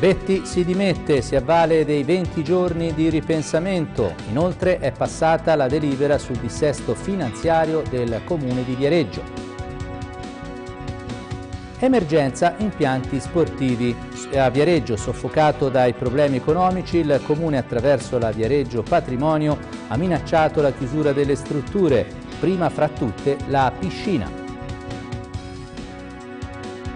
Betti si dimette, si avvale dei 20 giorni di ripensamento. Inoltre è passata la delibera sul dissesto finanziario del comune di Viareggio. Emergenza impianti sportivi. A Viareggio, soffocato dai problemi economici, il comune attraverso la Viareggio Patrimonio ha minacciato la chiusura delle strutture, prima fra tutte la piscina.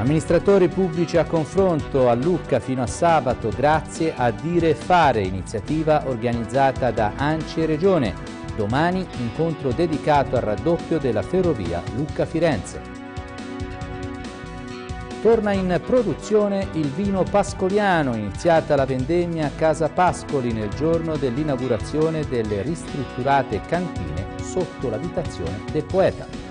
Amministratori pubblici a confronto a Lucca fino a sabato grazie a Dire e Fare, iniziativa organizzata da Anci e Regione. Domani incontro dedicato al raddoppio della ferrovia Lucca-Firenze. Torna in produzione il vino pascoliano, iniziata la vendemmia a Casa Pascoli nel giorno dell'inaugurazione delle ristrutturate cantine sotto l'abitazione del poeta.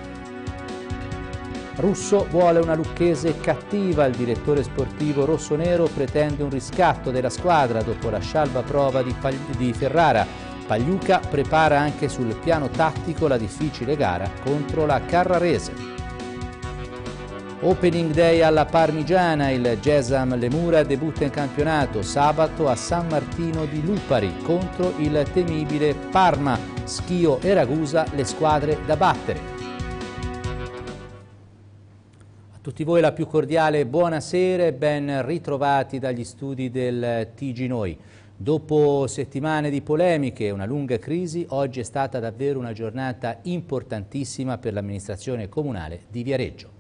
Russo vuole una lucchese cattiva, il direttore sportivo rossonero pretende un riscatto della squadra dopo la scialba prova di, di Ferrara. Pagliuca prepara anche sul piano tattico la difficile gara contro la Carrarese. Opening day alla Parmigiana, il Gesam Lemura debutta in campionato sabato a San Martino di Lupari contro il temibile Parma, Schio e Ragusa le squadre da battere. tutti voi la più cordiale buonasera e ben ritrovati dagli studi del TG Noi. Dopo settimane di polemiche e una lunga crisi, oggi è stata davvero una giornata importantissima per l'amministrazione comunale di Viareggio.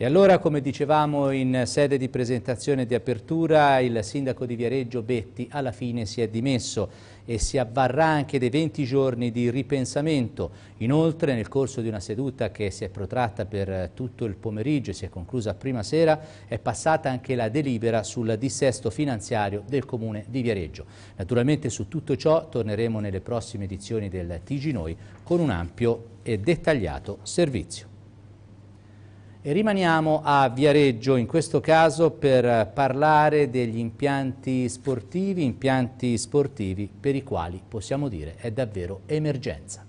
E allora, come dicevamo in sede di presentazione e di apertura, il sindaco di Viareggio Betti alla fine si è dimesso e si avvarrà anche dei 20 giorni di ripensamento. Inoltre, nel corso di una seduta che si è protratta per tutto il pomeriggio e si è conclusa prima sera, è passata anche la delibera sul dissesto finanziario del Comune di Viareggio. Naturalmente su tutto ciò torneremo nelle prossime edizioni del TG Noi con un ampio e dettagliato servizio. E rimaniamo a Viareggio, in questo caso per parlare degli impianti sportivi, impianti sportivi per i quali possiamo dire è davvero emergenza.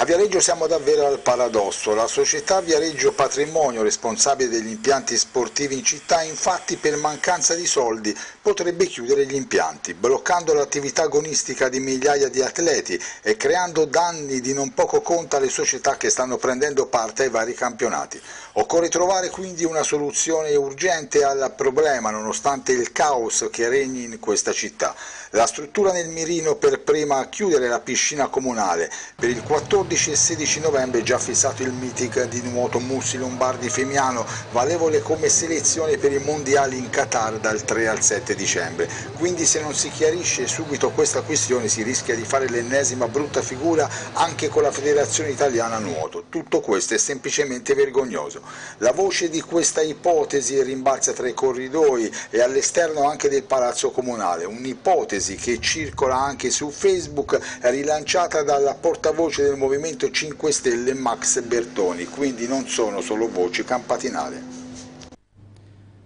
A Viareggio siamo davvero al paradosso, la società Viareggio Patrimonio, responsabile degli impianti sportivi in città, infatti per mancanza di soldi potrebbe chiudere gli impianti, bloccando l'attività agonistica di migliaia di atleti e creando danni di non poco conto alle società che stanno prendendo parte ai vari campionati. Occorre trovare quindi una soluzione urgente al problema nonostante il caos che regni in questa città. La struttura nel mirino per prima chiudere la piscina comunale, per il 14 12 e 16 novembre è già fissato il meeting di nuoto Mussi Lombardi Femiano, valevole come selezione per i mondiali in Qatar dal 3 al 7 dicembre. Quindi se non si chiarisce subito questa questione si rischia di fare l'ennesima brutta figura anche con la Federazione Italiana Nuoto. Tutto questo è semplicemente vergognoso. La voce di questa ipotesi rimbalza tra i corridoi e all'esterno anche del Palazzo Comunale, un'ipotesi che circola anche su Facebook, rilanciata dalla portavoce del movimento Movimento 5 Stelle Max Bertoni, quindi non sono solo voci campatinale.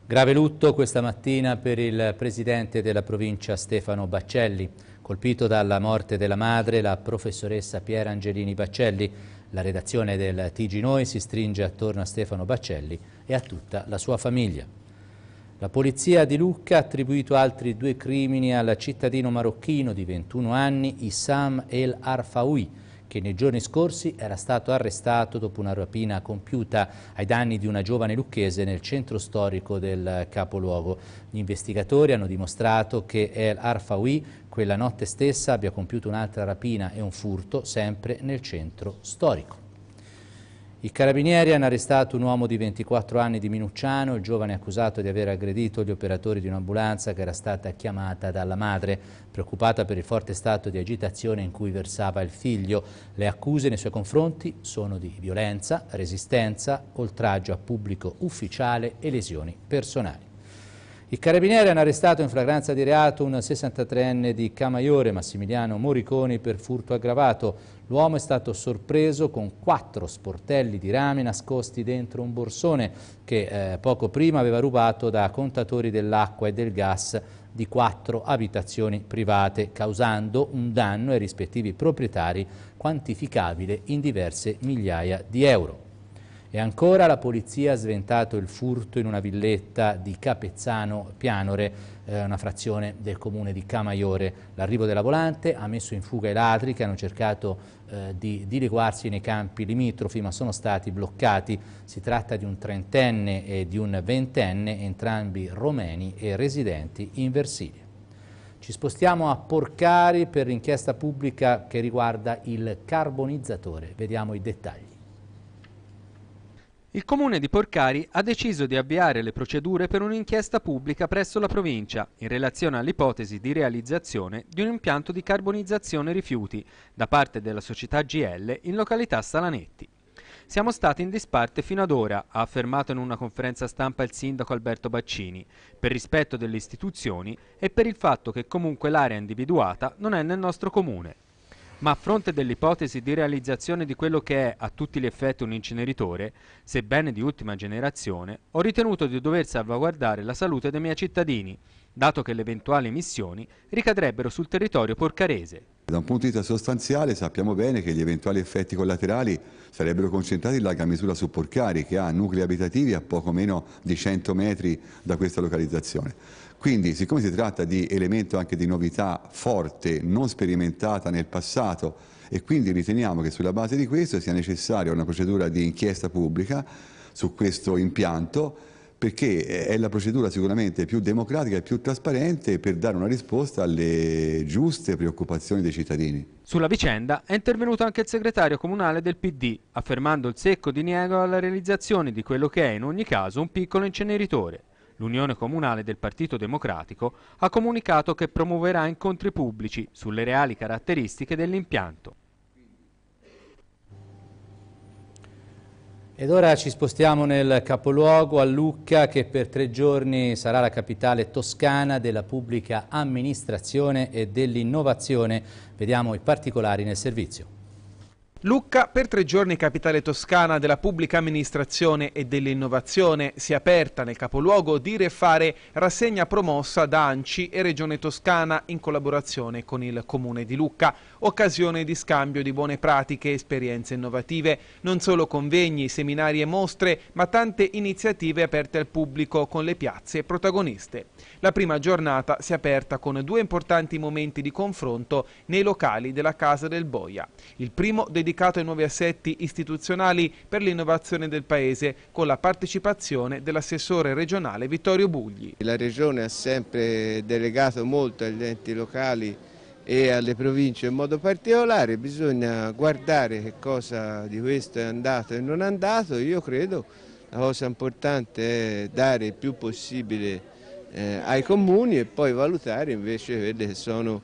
Grave lutto questa mattina per il presidente della provincia Stefano Baccelli, colpito dalla morte della madre, la professoressa Piera Angelini Baccelli. La redazione del TG Noi si stringe attorno a Stefano Baccelli e a tutta la sua famiglia. La polizia di Lucca ha attribuito altri due crimini al cittadino marocchino di 21 anni Issam El Arfaoui, che nei giorni scorsi era stato arrestato dopo una rapina compiuta ai danni di una giovane lucchese nel centro storico del capoluogo. Gli investigatori hanno dimostrato che El Arfawi quella notte stessa abbia compiuto un'altra rapina e un furto sempre nel centro storico. I carabinieri hanno arrestato un uomo di 24 anni di Minucciano, il giovane accusato di aver aggredito gli operatori di un'ambulanza che era stata chiamata dalla madre, preoccupata per il forte stato di agitazione in cui versava il figlio. Le accuse nei suoi confronti sono di violenza, resistenza, oltraggio a pubblico ufficiale e lesioni personali. I carabinieri hanno arrestato in flagranza di reato un 63enne di Camaiore, Massimiliano Moriconi, per furto aggravato. L'uomo è stato sorpreso con quattro sportelli di rame nascosti dentro un borsone che eh, poco prima aveva rubato da contatori dell'acqua e del gas di quattro abitazioni private, causando un danno ai rispettivi proprietari quantificabile in diverse migliaia di euro. E ancora la polizia ha sventato il furto in una villetta di Capezzano Pianore, eh, una frazione del comune di Camaiore. L'arrivo della volante ha messo in fuga i ladri che hanno cercato eh, di dileguarsi nei campi limitrofi ma sono stati bloccati. Si tratta di un trentenne e di un ventenne, entrambi romeni e residenti in Versilia. Ci spostiamo a Porcari per l'inchiesta pubblica che riguarda il carbonizzatore. Vediamo i dettagli. Il comune di Porcari ha deciso di avviare le procedure per un'inchiesta pubblica presso la provincia in relazione all'ipotesi di realizzazione di un impianto di carbonizzazione rifiuti da parte della società GL in località Salanetti. Siamo stati in disparte fino ad ora, ha affermato in una conferenza stampa il sindaco Alberto Baccini, per rispetto delle istituzioni e per il fatto che comunque l'area individuata non è nel nostro comune. Ma a fronte dell'ipotesi di realizzazione di quello che è a tutti gli effetti un inceneritore, sebbene di ultima generazione, ho ritenuto di dover salvaguardare la salute dei miei cittadini, dato che le eventuali emissioni ricadrebbero sul territorio porcarese. Da un punto di vista sostanziale sappiamo bene che gli eventuali effetti collaterali sarebbero concentrati in larga misura su Porcari che ha nuclei abitativi a poco meno di 100 metri da questa localizzazione. Quindi, siccome si tratta di elemento anche di novità forte, non sperimentata nel passato, e quindi riteniamo che sulla base di questo sia necessaria una procedura di inchiesta pubblica su questo impianto, perché è la procedura sicuramente più democratica e più trasparente per dare una risposta alle giuste preoccupazioni dei cittadini. Sulla vicenda è intervenuto anche il segretario comunale del PD, affermando il secco diniego alla realizzazione di quello che è in ogni caso un piccolo inceneritore. L'Unione Comunale del Partito Democratico ha comunicato che promuoverà incontri pubblici sulle reali caratteristiche dell'impianto. Ed ora ci spostiamo nel capoluogo a Lucca che per tre giorni sarà la capitale toscana della pubblica amministrazione e dell'innovazione. Vediamo i particolari nel servizio. Lucca, per tre giorni capitale toscana della pubblica amministrazione e dell'innovazione, si è aperta nel capoluogo Dire e Fare rassegna promossa da ANCI e Regione Toscana in collaborazione con il Comune di Lucca, occasione di scambio di buone pratiche e esperienze innovative, non solo convegni, seminari e mostre, ma tante iniziative aperte al pubblico con le piazze protagoniste. La prima giornata si è aperta con due importanti momenti di confronto nei locali della Casa del Boia. Il primo dedicato indicato i nuovi assetti istituzionali per l'innovazione del Paese, con la partecipazione dell'assessore regionale Vittorio Bugli. La Regione ha sempre delegato molto agli enti locali e alle province in modo particolare, bisogna guardare che cosa di questo è andato e non è andato, io credo la cosa importante è dare il più possibile eh, ai comuni e poi valutare invece quelle che sono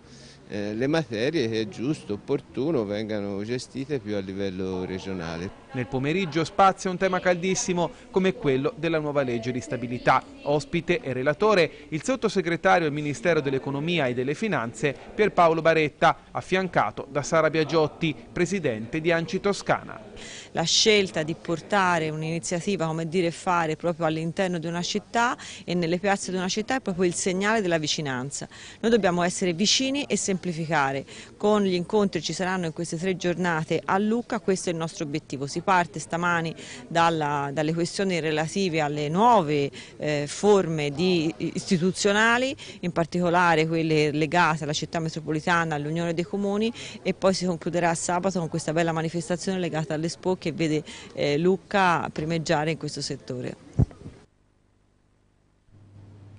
eh, le materie che è giusto, opportuno vengano gestite più a livello regionale. Nel pomeriggio spazia un tema caldissimo come quello della nuova legge di stabilità. Ospite e relatore il sottosegretario al Ministero dell'Economia e delle Finanze Pierpaolo Baretta, affiancato da Sara Biagiotti, presidente di Anci Toscana. La scelta di portare un'iniziativa, come dire, fare proprio all'interno di una città e nelle piazze di una città è proprio il segnale della vicinanza. Noi dobbiamo essere vicini e semplificare, con gli incontri ci saranno in queste tre giornate a Lucca, questo è il nostro obiettivo. Si parte stamani dalla, dalle questioni relative alle nuove eh, forme di, istituzionali, in particolare quelle legate alla città metropolitana, all'Unione dei Comuni e poi si concluderà sabato con questa bella manifestazione legata all'Expo che vede eh, Lucca primeggiare in questo settore.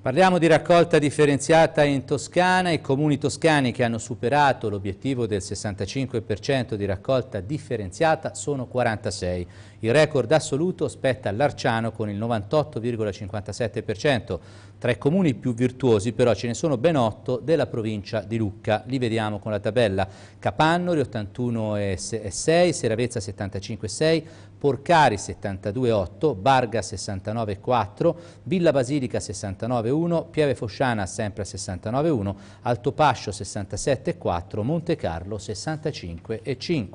Parliamo di raccolta differenziata in Toscana, i comuni toscani che hanno superato l'obiettivo del 65% di raccolta differenziata sono 46. Il record assoluto spetta all'Arciano con il 98,57%. Tra i comuni più virtuosi però ce ne sono ben 8 della provincia di Lucca, li vediamo con la tabella. Capannori 81,6, Seravezza 75,6, Porcari 72,8, Barga 69,4, Villa Basilica 69,1, Pieve Fosciana sempre a 69,1, Altopascio 67,4, Monte Carlo 65,5.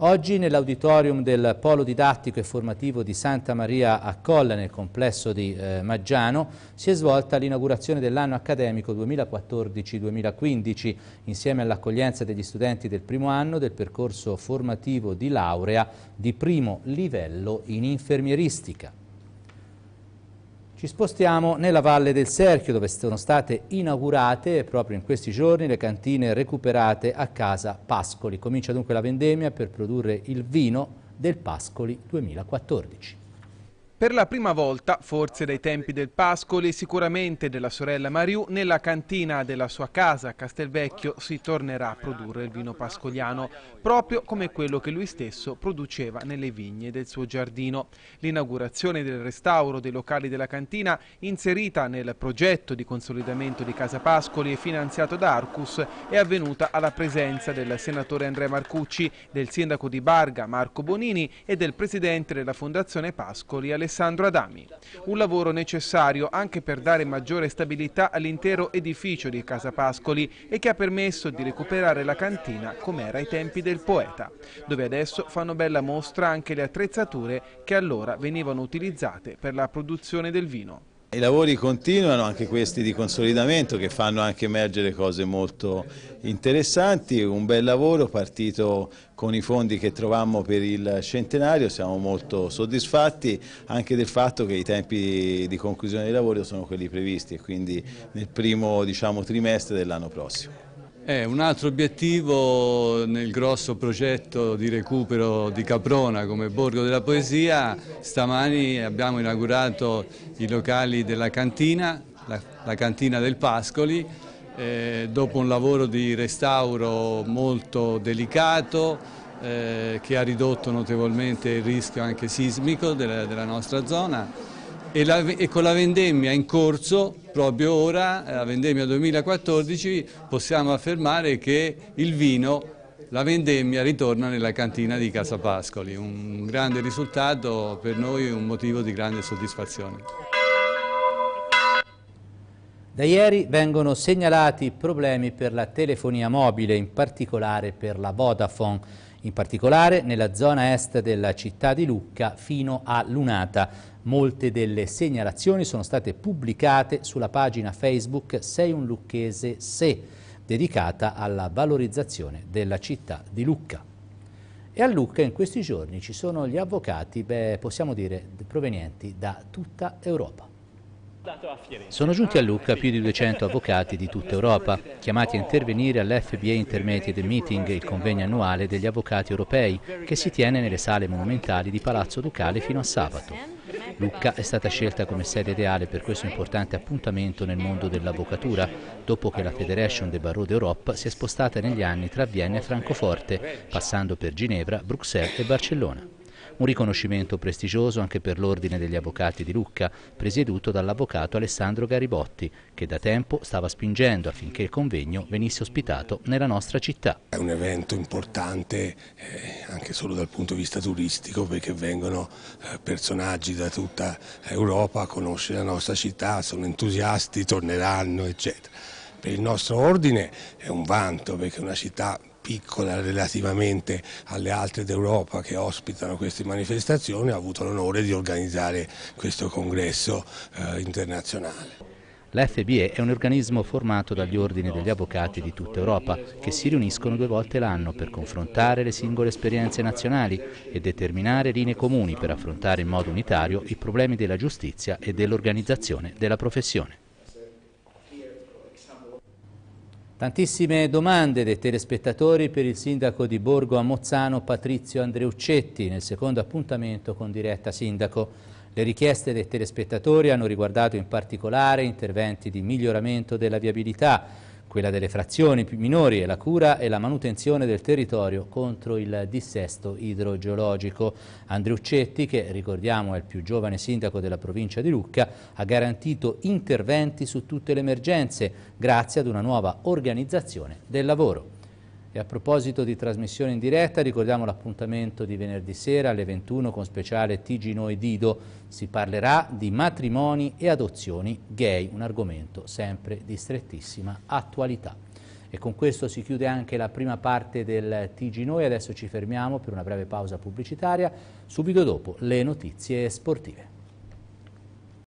Oggi nell'auditorium del Polo Didattico e Formativo di Santa Maria a Colla, nel complesso di eh, Maggiano, si è svolta l'inaugurazione dell'anno accademico 2014-2015, insieme all'accoglienza degli studenti del primo anno del percorso formativo di laurea di primo livello in infermieristica. Ci spostiamo nella Valle del Serchio dove sono state inaugurate proprio in questi giorni le cantine recuperate a casa Pascoli. Comincia dunque la vendemmia per produrre il vino del Pascoli 2014. Per la prima volta, forse dai tempi del Pascoli, e sicuramente della sorella Mariù, nella cantina della sua casa a Castelvecchio si tornerà a produrre il vino pascoliano, proprio come quello che lui stesso produceva nelle vigne del suo giardino. L'inaugurazione del restauro dei locali della cantina, inserita nel progetto di consolidamento di Casa Pascoli e finanziato da Arcus, è avvenuta alla presenza del senatore Andrea Marcucci, del sindaco di Barga Marco Bonini e del presidente della Fondazione Pascoli Alessandro Alessandro Adami. Un lavoro necessario anche per dare maggiore stabilità all'intero edificio di Casa Pascoli e che ha permesso di recuperare la cantina come era ai tempi del poeta, dove adesso fanno bella mostra anche le attrezzature che allora venivano utilizzate per la produzione del vino. I lavori continuano, anche questi di consolidamento, che fanno anche emergere cose molto interessanti. Un bel lavoro partito con i fondi che trovammo per il centenario, siamo molto soddisfatti anche del fatto che i tempi di conclusione dei lavori sono quelli previsti, quindi nel primo diciamo, trimestre dell'anno prossimo. Eh, un altro obiettivo nel grosso progetto di recupero di Caprona come borgo della poesia, stamani abbiamo inaugurato i locali della cantina, la, la cantina del Pascoli, eh, dopo un lavoro di restauro molto delicato eh, che ha ridotto notevolmente il rischio anche sismico della, della nostra zona. E, la, e, con la vendemmia in corso, proprio ora, eh, la vendemmia 2014, possiamo affermare che il vino, la vendemmia ritorna nella cantina di Casa Pascoli, un grande risultato per noi, un motivo di grande soddisfazione. Da ieri vengono segnalati problemi per la telefonia mobile, in particolare per la Vodafone, in particolare nella zona est della città di Lucca fino a Lunata. Molte delle segnalazioni sono state pubblicate sulla pagina Facebook Sei un Lucchese Se, dedicata alla valorizzazione della città di Lucca. E a Lucca in questi giorni ci sono gli avvocati, beh, possiamo dire, provenienti da tutta Europa. Sono giunti a Lucca più di 200 avvocati di tutta Europa, chiamati a intervenire all'FBA Intermediate Meeting, il convegno annuale degli avvocati europei, che si tiene nelle sale monumentali di Palazzo Ducale fino a sabato. Lucca è stata scelta come sede ideale per questo importante appuntamento nel mondo dell'avvocatura, dopo che la Federation des Barreaux d'Europe si è spostata negli anni tra Vienna e Francoforte, passando per Ginevra, Bruxelles e Barcellona. Un riconoscimento prestigioso anche per l'Ordine degli Avvocati di Lucca, presieduto dall'avvocato Alessandro Garibotti, che da tempo stava spingendo affinché il convegno venisse ospitato nella nostra città. È un evento importante eh, anche solo dal punto di vista turistico perché vengono eh, personaggi da tutta Europa a conoscere la nostra città, sono entusiasti, torneranno eccetera per il nostro ordine è un vanto perché è una città piccola relativamente alle altre d'Europa che ospitano queste manifestazioni ha avuto l'onore di organizzare questo congresso eh, internazionale. La FBE è un organismo formato dagli ordini degli avvocati di tutta Europa che si riuniscono due volte l'anno per confrontare le singole esperienze nazionali e determinare linee comuni per affrontare in modo unitario i problemi della giustizia e dell'organizzazione della professione. Tantissime domande dei telespettatori per il sindaco di Borgo a Mozzano Patrizio Andreuccetti nel secondo appuntamento con diretta sindaco. Le richieste dei telespettatori hanno riguardato in particolare interventi di miglioramento della viabilità, quella delle frazioni più minori e la cura e la manutenzione del territorio contro il dissesto idrogeologico. Andriuccetti, che ricordiamo è il più giovane sindaco della provincia di Lucca, ha garantito interventi su tutte le emergenze grazie ad una nuova organizzazione del lavoro. E a proposito di trasmissione in diretta, ricordiamo l'appuntamento di venerdì sera alle 21 con speciale TG Noi Dido. Si parlerà di matrimoni e adozioni gay, un argomento sempre di strettissima attualità. E con questo si chiude anche la prima parte del TG Noi. Adesso ci fermiamo per una breve pausa pubblicitaria. Subito dopo le notizie sportive.